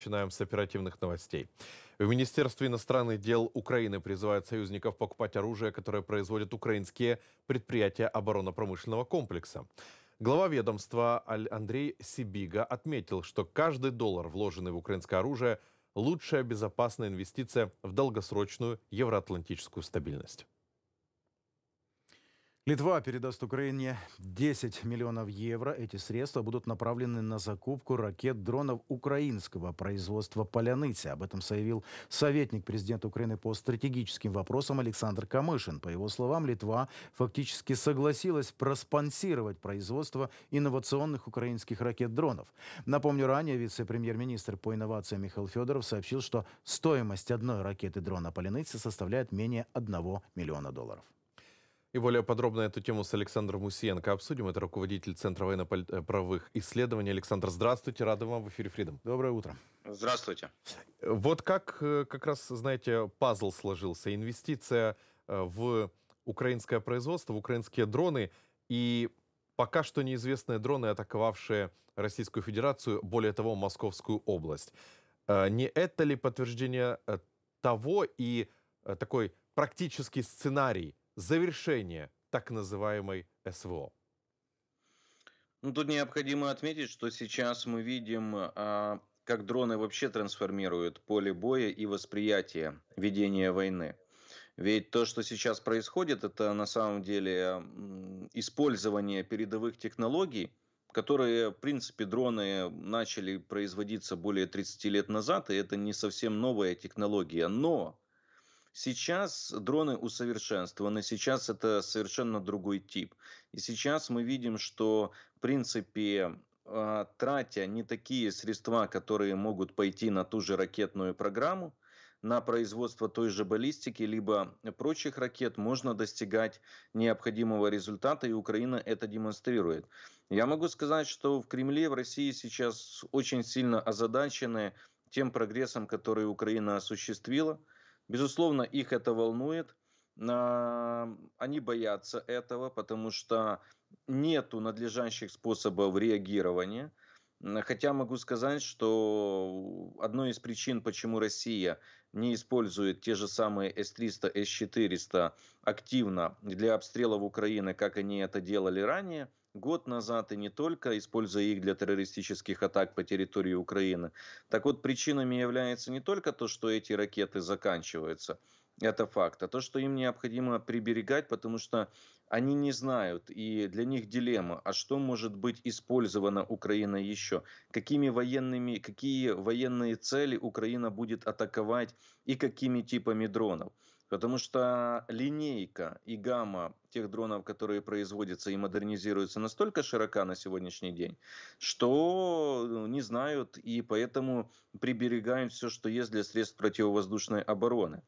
Начинаем с оперативных новостей. В Министерстве иностранных дел Украины призывают союзников покупать оружие, которое производят украинские предприятия оборонно-промышленного комплекса. Глава ведомства Андрей Сибига отметил, что каждый доллар, вложенный в украинское оружие, лучшая безопасная инвестиция в долгосрочную евроатлантическую стабильность. Литва передаст Украине 10 миллионов евро. Эти средства будут направлены на закупку ракет-дронов украинского производства «Поляныцы». Об этом заявил советник президента Украины по стратегическим вопросам Александр Камышин. По его словам, Литва фактически согласилась проспонсировать производство инновационных украинских ракет-дронов. Напомню, ранее вице-премьер-министр по инновациям Михаил Федоров сообщил, что стоимость одной ракеты дрона «Поляныцы» составляет менее 1 миллиона долларов. И более подробно эту тему с Александром Мусиенко обсудим. Это руководитель Центра военно-правовых э, исследований. Александр, здравствуйте. Рады вам в эфире Freedom. Доброе утро. Здравствуйте. Вот как, э, как раз, знаете, пазл сложился. Инвестиция э, в украинское производство, в украинские дроны и пока что неизвестные дроны, атаковавшие Российскую Федерацию, более того, Московскую область. Не это ли подтверждение того и такой практический сценарий Завершение так называемой СВО? Ну, тут необходимо отметить, что сейчас мы видим, а, как дроны вообще трансформируют поле боя и восприятие ведения войны. Ведь то, что сейчас происходит, это на самом деле использование передовых технологий, которые, в принципе, дроны начали производиться более 30 лет назад, и это не совсем новая технология. Но Сейчас дроны усовершенствованы, сейчас это совершенно другой тип. И сейчас мы видим, что, в принципе, а, тратя не такие средства, которые могут пойти на ту же ракетную программу, на производство той же баллистики, либо прочих ракет, можно достигать необходимого результата, и Украина это демонстрирует. Я могу сказать, что в Кремле, в России сейчас очень сильно озадачены тем прогрессом, который Украина осуществила – Безусловно, их это волнует. Они боятся этого, потому что нету надлежащих способов реагирования. Хотя могу сказать, что одной из причин, почему Россия не использует те же самые С-300, С-400 активно для обстрелов Украины, как они это делали ранее, год назад, и не только, используя их для террористических атак по территории Украины. Так вот, причинами является не только то, что эти ракеты заканчиваются, это факт, а то, что им необходимо приберегать, потому что они не знают, и для них дилемма, а что может быть использовано Украина еще, какими военными, какие военные цели Украина будет атаковать и какими типами дронов. Потому что линейка и гамма тех дронов, которые производятся и модернизируются, настолько широка на сегодняшний день, что ну, не знают и поэтому приберегают все, что есть для средств противовоздушной обороны.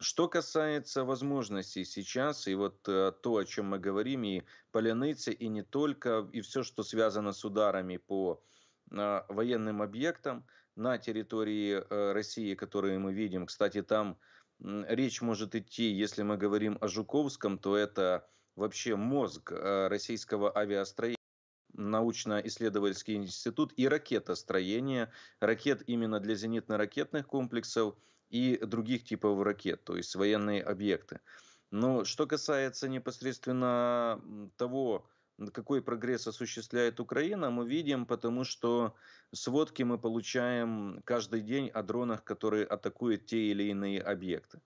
Что касается возможностей сейчас, и вот э, то, о чем мы говорим, и поляныцы, и не только, и все, что связано с ударами по э, военным объектам на территории э, России, которые мы видим, кстати, там речь может идти, если мы говорим о Жуковском, то это вообще мозг э, российского авиастроения научно-исследовательский институт и ракетостроение, ракет именно для зенитно-ракетных комплексов и других типов ракет, то есть военные объекты. Но что касается непосредственно того, какой прогресс осуществляет Украина, мы видим, потому что сводки мы получаем каждый день о дронах, которые атакуют те или иные объекты.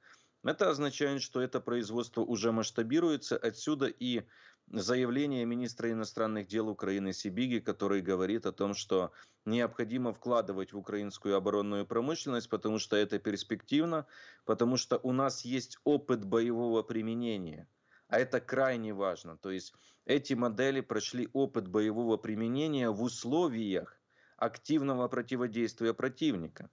Это означает, что это производство уже масштабируется. Отсюда и заявление министра иностранных дел Украины Сибиги, который говорит о том, что необходимо вкладывать в украинскую оборонную промышленность, потому что это перспективно, потому что у нас есть опыт боевого применения – а это крайне важно. То есть эти модели прошли опыт боевого применения в условиях активного противодействия противника.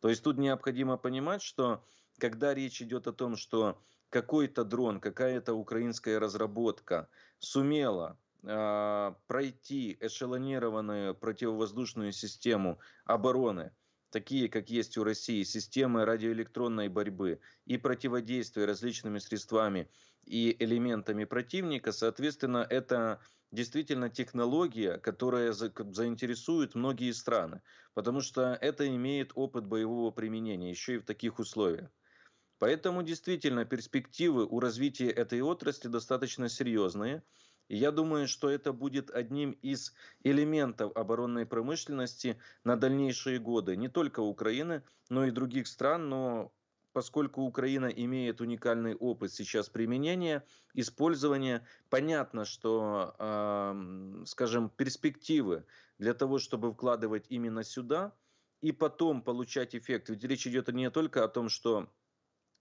То есть тут необходимо понимать, что когда речь идет о том, что какой-то дрон, какая-то украинская разработка сумела э, пройти эшелонированную противовоздушную систему обороны – такие, как есть у России, системы радиоэлектронной борьбы и противодействия различными средствами и элементами противника, соответственно, это действительно технология, которая заинтересует многие страны, потому что это имеет опыт боевого применения еще и в таких условиях. Поэтому действительно перспективы у развития этой отрасли достаточно серьезные. И я думаю, что это будет одним из элементов оборонной промышленности на дальнейшие годы. Не только Украины, но и других стран, но поскольку Украина имеет уникальный опыт сейчас применения, использования, понятно, что, э, скажем, перспективы для того, чтобы вкладывать именно сюда и потом получать эффект. Ведь речь идет не только о том, что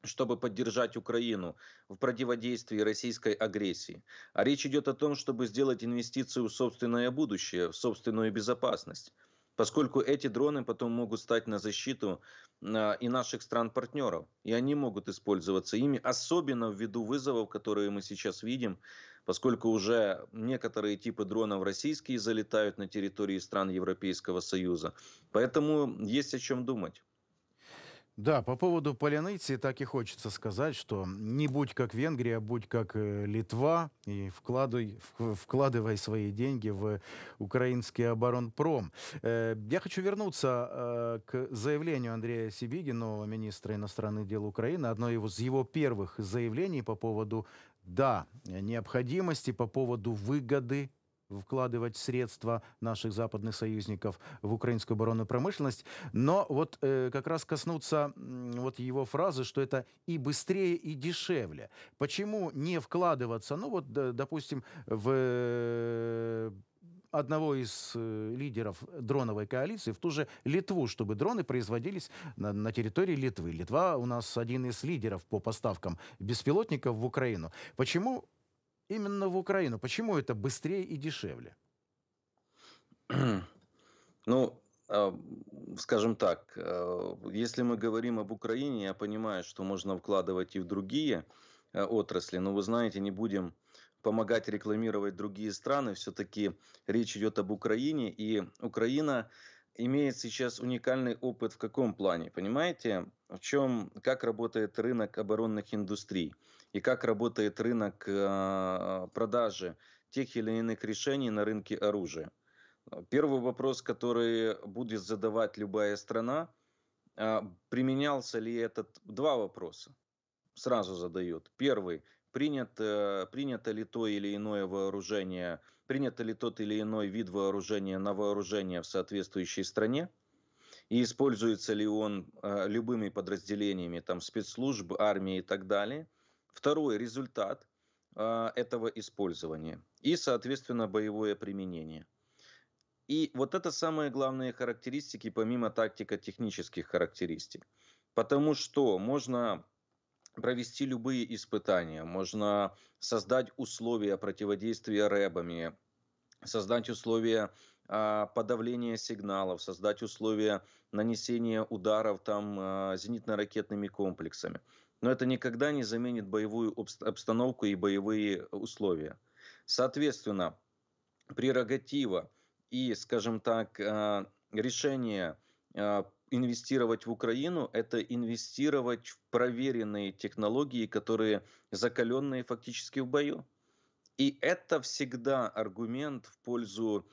чтобы поддержать Украину в противодействии российской агрессии. А речь идет о том, чтобы сделать инвестицию в собственное будущее, в собственную безопасность поскольку эти дроны потом могут стать на защиту а, и наших стран-партнеров, и они могут использоваться ими, особенно ввиду вызовов, которые мы сейчас видим, поскольку уже некоторые типы дронов российские залетают на территории стран Европейского Союза. Поэтому есть о чем думать. Да, по поводу Поляныци так и хочется сказать, что не будь как Венгрия, будь как э, Литва, и вкладывай, вкладывай свои деньги в украинский оборонпром. Э, я хочу вернуться э, к заявлению Андрея Сибиги, нового министра иностранных дел Украины. Одно из его первых заявлений по поводу «да» необходимости, по поводу выгоды вкладывать средства наших западных союзников в украинскую оборонную промышленность. Но вот э, как раз коснуться э, вот его фразы, что это и быстрее, и дешевле. Почему не вкладываться, ну вот, допустим, в э, одного из э, лидеров дроновой коалиции в ту же Литву, чтобы дроны производились на, на территории Литвы. Литва у нас один из лидеров по поставкам беспилотников в Украину. Почему именно в Украину? Почему это быстрее и дешевле? Ну, а, скажем так, э, если мы говорим об Украине, я понимаю, что можно вкладывать и в другие э, отрасли, но вы знаете, не будем помогать рекламировать другие страны, все-таки речь идет об Украине, и Украина имеет сейчас уникальный опыт в каком плане, понимаете, в чем, как работает рынок оборонных индустрий и как работает рынок а, продажи тех или иных решений на рынке оружия. Первый вопрос, который будет задавать любая страна, а, применялся ли этот... Два вопроса сразу задают. Первый, принят, э, принято ли то или иное вооружение, принято ли тот или иной вид вооружения на вооружение в соответствующей стране, и используется ли он а, любыми подразделениями там, спецслужб, армии и так далее – Второй результат э, этого использования и, соответственно, боевое применение. И вот это самые главные характеристики, помимо тактико-технических характеристик. Потому что можно провести любые испытания, можно создать условия противодействия рэбами, создать условия э, подавления сигналов, создать условия нанесения ударов там а, зенитно-ракетными комплексами но это никогда не заменит боевую обстановку и боевые э, условия. Соответственно, прерогатива и, скажем так, э, решение э, инвестировать в Украину – это инвестировать в проверенные технологии, которые закаленные фактически в бою. И это всегда аргумент в пользу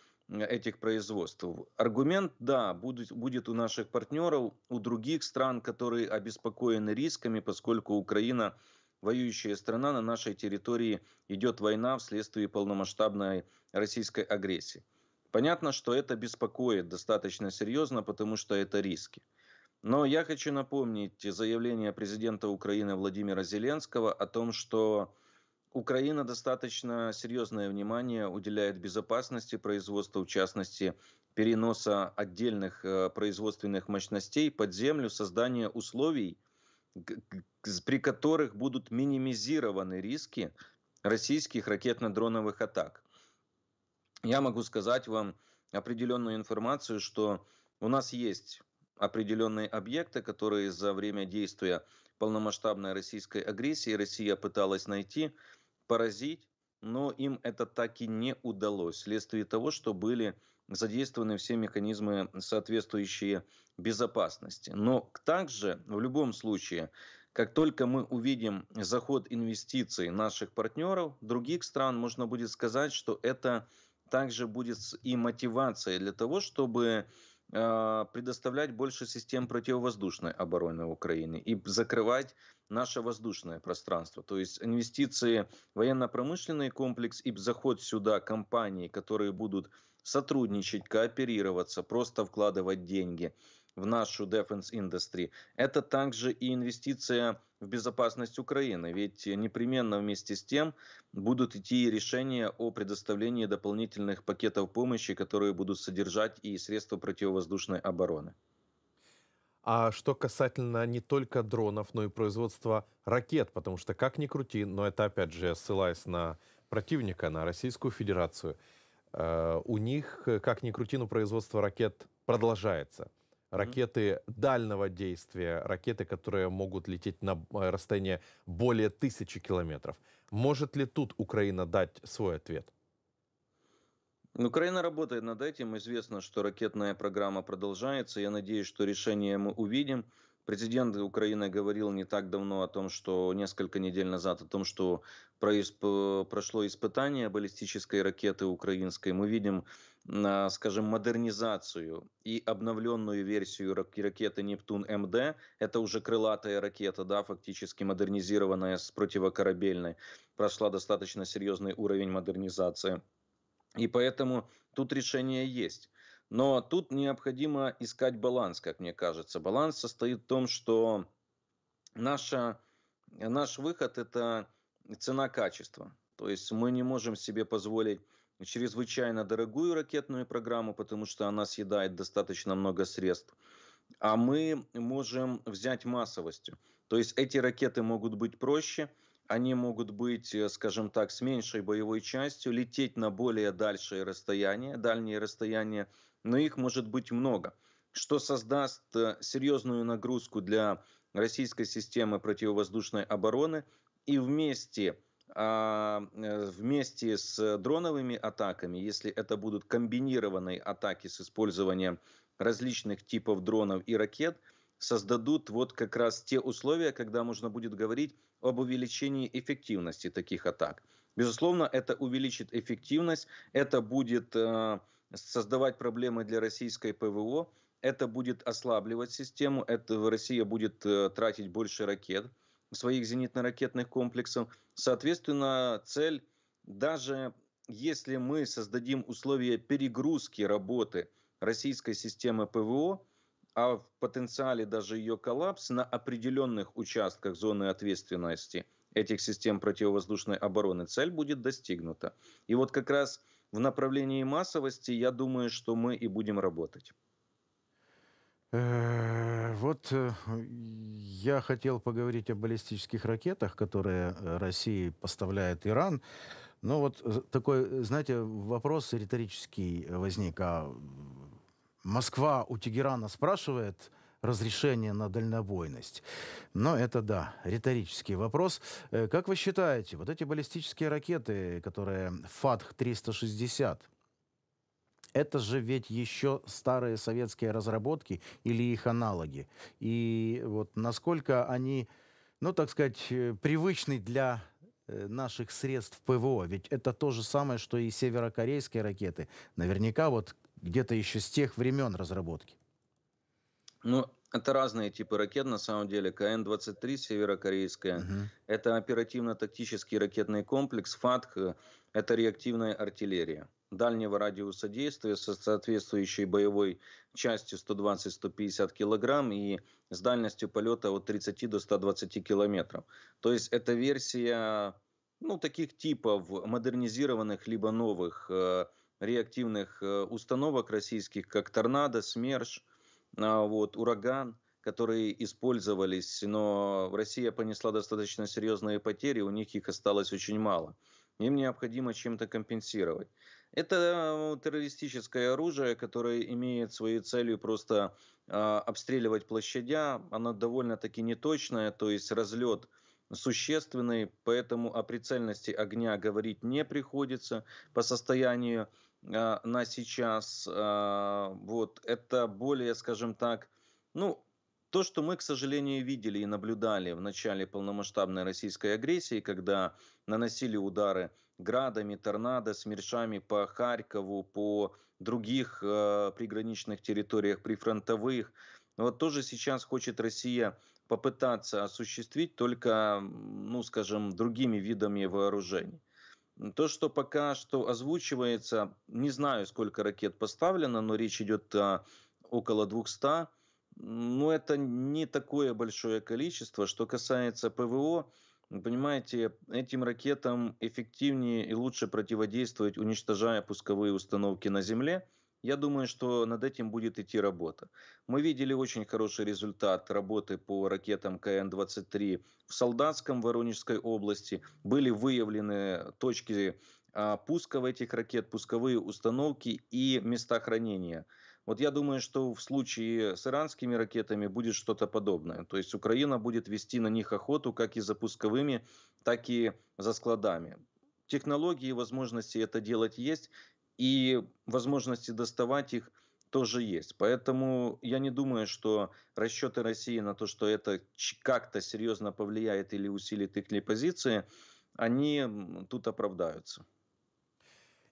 этих производств. Аргумент, да, будет, будет у наших партнеров, у других стран, которые обеспокоены рисками, поскольку Украина воюющая страна, на нашей территории идет война вследствие полномасштабной российской агрессии. Понятно, что это беспокоит достаточно серьезно, потому что это риски. Но я хочу напомнить заявление президента Украины Владимира Зеленского о том, что Украина достаточно серьезное внимание уделяет безопасности производства, в частности, переноса отдельных э, производственных мощностей под землю, создание условий, при которых будут минимизированы риски российских ракетно-дроновых атак. Я могу сказать вам определенную информацию, что у нас есть определенные объекты, которые за время действия полномасштабной российской агрессии Россия пыталась найти, поразить, но им это так и не удалось, вследствие того, что были задействованы все механизмы соответствующие безопасности. Но также в любом случае, как только мы увидим заход инвестиций наших партнеров, других стран, можно будет сказать, что это также будет и мотивация для того, чтобы а, предоставлять больше систем противовоздушной обороны Украины и закрывать наше воздушное пространство. То есть инвестиции в военно-промышленный комплекс и заход сюда компаний, которые будут сотрудничать, кооперироваться, просто вкладывать деньги – в нашу defense industry. Это также и инвестиция в безопасность Украины, ведь непременно вместе с тем будут идти решения о предоставлении дополнительных пакетов помощи, которые будут содержать и средства противовоздушной обороны. А что касательно не только дронов, но и производства ракет, потому что как ни крути, но это опять же ссылаясь на противника, на Российскую Федерацию, э, у них, как ни крути, но производство ракет продолжается – ракеты дальнего действия, ракеты, которые могут лететь на э, расстояние более тысячи километров. Может ли тут Украина дать свой ответ? Украина работает над этим. Известно, что ракетная программа продолжается. Я надеюсь, что решение мы увидим. Президент Украины говорил не так давно о том, что несколько недель назад, о том, что проис... прошло испытание баллистической ракеты украинской. Мы видим скажем, модернизацию и обновленную версию ракеты «Нептун-МД». Это уже крылатая ракета, да, фактически модернизированная с противокорабельной. Прошла достаточно серьезный уровень модернизации. И поэтому тут решение есть. Но тут необходимо искать баланс, как мне кажется. Баланс состоит в том, что наша, наш выход – это цена-качество. То есть мы не можем себе позволить чрезвычайно дорогую ракетную программу, потому что она съедает достаточно много средств. А мы можем взять массовостью. То есть эти ракеты могут быть проще, они могут быть, э, скажем так, с меньшей боевой частью, лететь на более дальние расстояния, дальние расстояния, но их может быть много, что создаст э, серьезную нагрузку для российской системы противовоздушной обороны и вместе а, э, вместе с дроновыми атаками, если это будут комбинированные атаки с использованием различных типов дронов и ракет, создадут вот как раз те условия, когда можно будет говорить об увеличении эффективности таких атак. Безусловно, это увеличит эффективность, это будет э, создавать проблемы для российской ПВО, это будет ослабливать систему, это Россия будет э, тратить больше ракет – своих зенитно-ракетных комплексов. Соответственно, цель, даже если мы создадим условия перегрузки работы российской системы ПВО, а в потенциале даже ее коллапс на определенных участках зоны ответственности этих систем противовоздушной обороны, цель будет достигнута. И вот как раз в направлении массовости, я думаю, что мы и будем работать. Э, вот э, я хотел поговорить о баллистических ракетах, которые э, Россия поставляет Иран. Но вот такой, знаете, вопрос риторический возник. А Москва у Тегерана спрашивает разрешение на дальнобойность. Но это, да, риторический вопрос. Как вы считаете, вот эти баллистические ракеты, которые ФАТХ-360, это же ведь еще старые советские разработки или их аналоги. И вот насколько они, ну, так сказать, э, привычны для э, наших средств ПВО. Ведь это то же самое, что и северокорейские ракеты. Наверняка вот где-то еще с тех времен разработки. Ну, это разные типы ракет, на самом деле. КН-23 северокорейская. Угу. Это оперативно-тактический ракетный комплекс. ФАТХ – это реактивная артиллерия дальнего радиуса действия со соответствующей боевой частью 120-150 килограмм и с дальностью полета от 30 до 120 километров. То есть это версия ну, таких типов модернизированных либо новых э, реактивных э, установок российских, как «Торнадо», «СМЕРШ», э, вот, «Ураган», которые использовались, но Россия понесла достаточно серьезные потери, у них их осталось очень мало. Им необходимо чем-то компенсировать. Это э, террористическое оружие, которое имеет своей целью просто а, обстреливать площадя. Оно довольно-таки неточное, то есть разлет существенный, поэтому о прицельности огня говорить не приходится по состоянию а, на сейчас. А, вот это более, скажем так, ну, то, что мы, к сожалению, видели и наблюдали в начале полномасштабной российской агрессии, когда наносили удары градами, торнадо, смершами по Харькову, по других э, приграничных территориях, прифронтовых, вот тоже сейчас хочет Россия попытаться осуществить только, ну, скажем, другими видами вооружений. То, что пока что озвучивается, не знаю, сколько ракет поставлено, но речь идет о около 200 ну, это не такое большое количество. Что касается ПВО, понимаете, этим ракетам эффективнее и лучше противодействовать, уничтожая пусковые установки на Земле. Я думаю, что над этим будет идти работа. Мы видели очень хороший результат работы по ракетам КН-23 в Солдатском, Воронежской области. Были выявлены точки а, пусков этих ракет, пусковые установки и места хранения – вот я думаю, что в случае с иранскими ракетами будет что-то подобное. То есть Украина будет вести на них охоту как и за пусковыми, так и за складами. Технологии и возможности это делать есть, и возможности доставать их тоже есть. Поэтому я не думаю, что расчеты России на то, что это как-то серьезно повлияет или усилит их позиции, они тут оправдаются.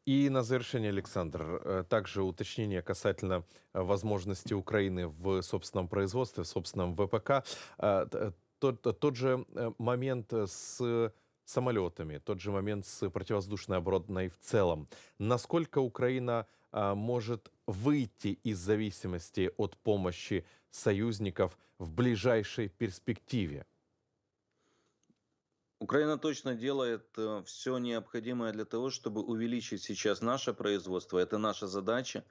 И на завершение, Александр, э, также уточнение касательно э, возможности Украины в собственном производстве, в собственном ВПК. А, тот, тот же э, момент с самолетами, тот же момент с противовоздушной обороной в целом. Насколько Украина а, может выйти из зависимости от помощи союзников в ближайшей перспективе? Украина точно делает э, все необходимое для того, чтобы увеличить сейчас наше производство. Это наша задача.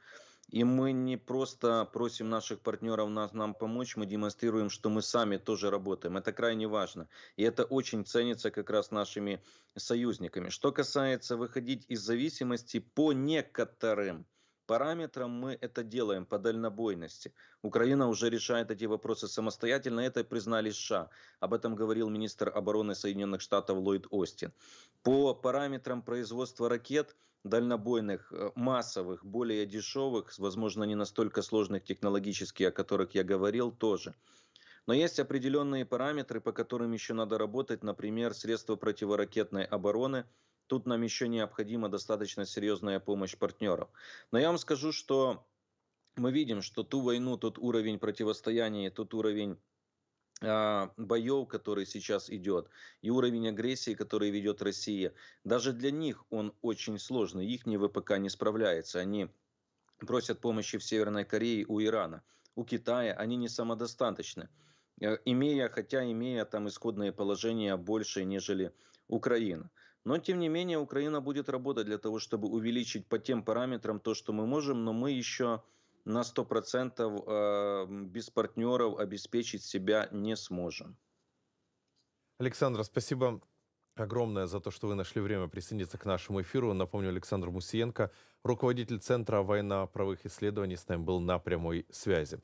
И мы не просто просим наших партнеров нас, нам помочь, мы демонстрируем, что мы сами тоже работаем. Это крайне важно. И это очень ценится как раз нашими союзниками. Что касается выходить из зависимости по некоторым параметрам мы это делаем по дальнобойности. Украина уже решает эти вопросы самостоятельно, это признали США. Об этом говорил министр обороны Соединенных Штатов Ллойд Остин. По параметрам производства ракет дальнобойных, э, массовых, более дешевых, возможно, не настолько сложных технологически, о которых я говорил, тоже. Но есть определенные параметры, по которым еще надо работать, например, средства противоракетной обороны – Тут нам еще необходима достаточно серьезная помощь партнеров. Но я вам скажу, что мы видим, что ту войну, тот уровень противостояния, тот уровень а, боев, который сейчас идет, и уровень агрессии, который ведет Россия, даже для них он очень сложный. Их не ВПК не справляется. Они просят помощи в Северной Корее, у Ирана, у Китая. Они не самодостаточны э, имея, хотя имея там исходные положения больше, нежели Украина. Но, тем не менее, Украина будет работать для того, чтобы увеличить по тем параметрам то, что мы можем, но мы еще на 100% э, без партнеров обеспечить себя не сможем. Александр, спасибо огромное за то, что вы нашли время присоединиться к нашему эфиру. Напомню, Александр Мусиенко, руководитель Центра военно правовых исследований, с нами был на прямой связи.